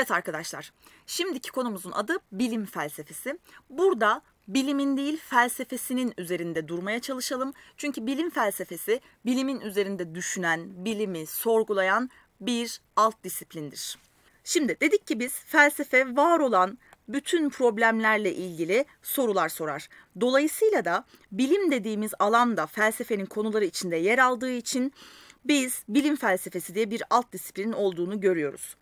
Evet arkadaşlar, şimdiki konumuzun adı bilim felsefesi. Burada bilimin değil felsefesinin üzerinde durmaya çalışalım. Çünkü bilim felsefesi bilimin üzerinde düşünen, bilimi sorgulayan bir alt disiplindir. Şimdi dedik ki biz felsefe var olan bütün problemlerle ilgili sorular sorar. Dolayısıyla da bilim dediğimiz alanda felsefenin konuları içinde yer aldığı için biz bilim felsefesi diye bir alt disiplinin olduğunu görüyoruz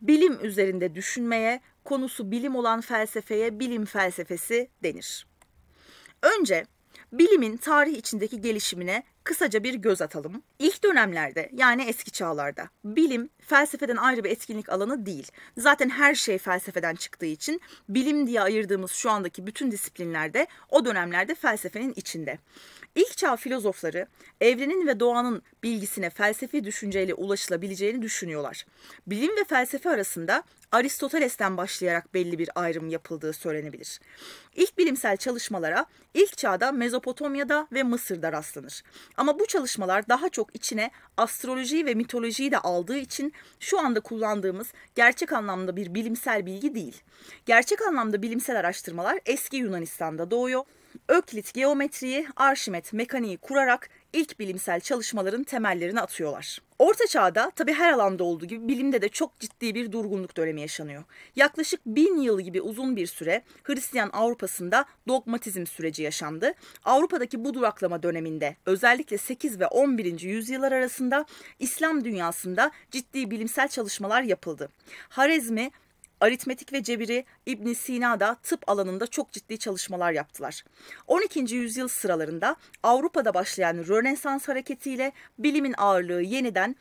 bilim üzerinde düşünmeye, konusu bilim olan felsefeye bilim felsefesi denir. Önce bilimin tarih içindeki gelişimine kısaca bir göz atalım. İlk dönemlerde yani eski çağlarda bilim felsefeden ayrı bir etkinlik alanı değil. Zaten her şey felsefeden çıktığı için bilim diye ayırdığımız şu andaki bütün disiplinlerde o dönemlerde felsefenin içinde. İlk çağ filozofları evrenin ve doğanın bilgisine felsefi düşünceyle ulaşılabileceğini düşünüyorlar. Bilim ve felsefe arasında Aristoteles'ten başlayarak belli bir ayrım yapıldığı söylenebilir. İlk bilimsel çalışmalara ilk çağda Mezopotamya'da ve Mısır'da rastlanır. Ama bu çalışmalar daha çok içine astrolojiyi ve mitolojiyi de aldığı için şu anda kullandığımız gerçek anlamda bir bilimsel bilgi değil. Gerçek anlamda bilimsel araştırmalar eski Yunanistan'da doğuyor. Öklit geometriyi, Arşimet mekaniği kurarak ilk bilimsel çalışmaların temellerini atıyorlar. Orta çağda tabi her alanda olduğu gibi bilimde de çok ciddi bir durgunluk dönemi yaşanıyor. Yaklaşık bin yıl gibi uzun bir süre Hristiyan Avrupa'sında dogmatizm süreci yaşandı. Avrupa'daki bu duraklama döneminde özellikle 8 ve 11. yüzyıllar arasında İslam dünyasında ciddi bilimsel çalışmalar yapıldı. Harezmi aritmetik ve cebiri İbn Sina da tıp alanında çok ciddi çalışmalar yaptılar. 12. yüzyıl sıralarında Avrupa'da başlayan Rönesans hareketiyle bilimin ağırlığı yeniden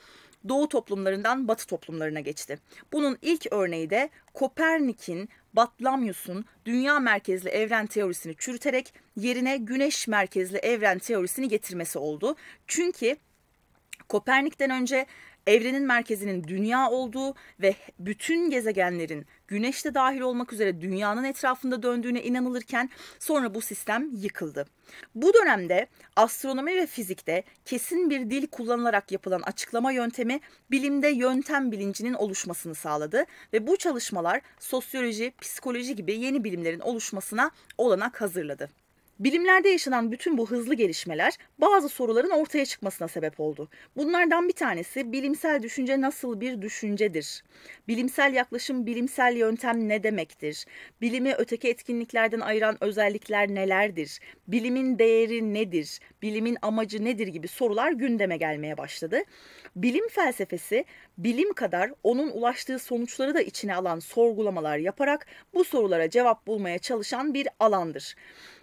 Doğu toplumlarından Batı toplumlarına geçti. Bunun ilk örneği de Kopernik'in Batlamyus'un dünya merkezli evren teorisini çürüterek yerine güneş merkezli evren teorisini getirmesi oldu. Çünkü Kopernik'ten önce evrenin merkezinin dünya olduğu ve bütün gezegenlerin güneş de dahil olmak üzere dünyanın etrafında döndüğüne inanılırken sonra bu sistem yıkıldı. Bu dönemde astronomi ve fizikte kesin bir dil kullanılarak yapılan açıklama yöntemi bilimde yöntem bilincinin oluşmasını sağladı ve bu çalışmalar sosyoloji, psikoloji gibi yeni bilimlerin oluşmasına olanak hazırladı. Bilimlerde yaşanan bütün bu hızlı gelişmeler bazı soruların ortaya çıkmasına sebep oldu. Bunlardan bir tanesi bilimsel düşünce nasıl bir düşüncedir? Bilimsel yaklaşım, bilimsel yöntem ne demektir? Bilimi öteki etkinliklerden ayıran özellikler nelerdir? Bilimin değeri nedir? Bilimin amacı nedir gibi sorular gündeme gelmeye başladı. Bilim felsefesi bilim kadar onun ulaştığı sonuçları da içine alan sorgulamalar yaparak bu sorulara cevap bulmaya çalışan bir alandır.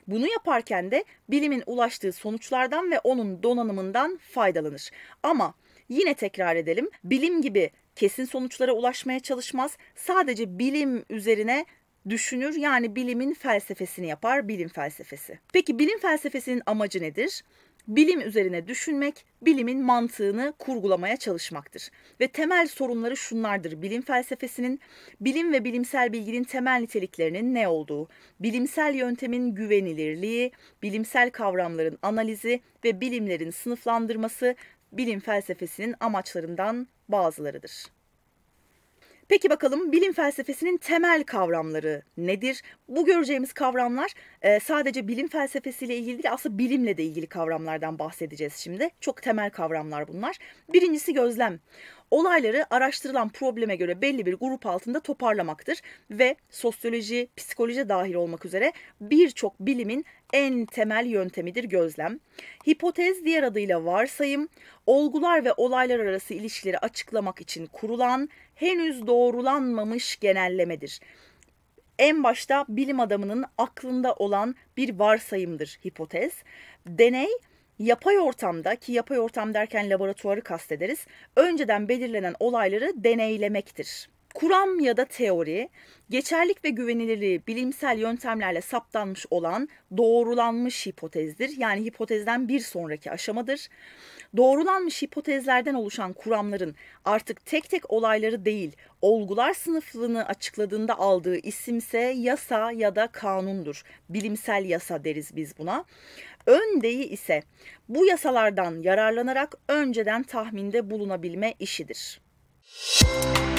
Bunu yaparken de bilimin ulaştığı sonuçlardan ve onun donanımından faydalanır. Ama yine tekrar edelim. Bilim gibi kesin sonuçlara ulaşmaya çalışmaz. Sadece bilim üzerine düşünür yani bilimin felsefesini yapar bilim felsefesi. Peki bilim felsefesinin amacı nedir? bilim üzerine düşünmek, bilimin mantığını kurgulamaya çalışmaktır. Ve temel sorunları şunlardır. Bilim felsefesinin, bilim ve bilimsel bilginin temel niteliklerinin ne olduğu, bilimsel yöntemin güvenilirliği, bilimsel kavramların analizi ve bilimlerin sınıflandırması bilim felsefesinin amaçlarından bazılarıdır. Peki bakalım bilim felsefesinin temel kavramları nedir? Bu göreceğimiz kavramlar e, sadece bilim felsefesiyle ilgili değil aslında bilimle de ilgili kavramlardan bahsedeceğiz şimdi. Çok temel kavramlar bunlar. Birincisi gözlem. Olayları araştırılan probleme göre belli bir grup altında toparlamaktır ve sosyoloji, psikoloji dahil olmak üzere birçok bilimin en temel yöntemidir gözlem. Hipotez diğer adıyla varsayım, olgular ve olaylar arası ilişkileri açıklamak için kurulan, henüz doğrulanmamış genellemedir en başta bilim adamının aklında olan bir varsayımdır hipotez. Deney yapay ortamda ki yapay ortam derken laboratuvarı kastederiz önceden belirlenen olayları deneylemektir. Kuram ya da teori, geçerlik ve güvenilirliği bilimsel yöntemlerle saptanmış olan doğrulanmış hipotezdir. Yani hipotezden bir sonraki aşamadır. Doğrulanmış hipotezlerden oluşan kuramların artık tek tek olayları değil, olgular sınıflığını açıkladığında aldığı isimse yasa ya da kanundur. Bilimsel yasa deriz biz buna. Öndeyi ise bu yasalardan yararlanarak önceden tahminde bulunabilme işidir. Müzik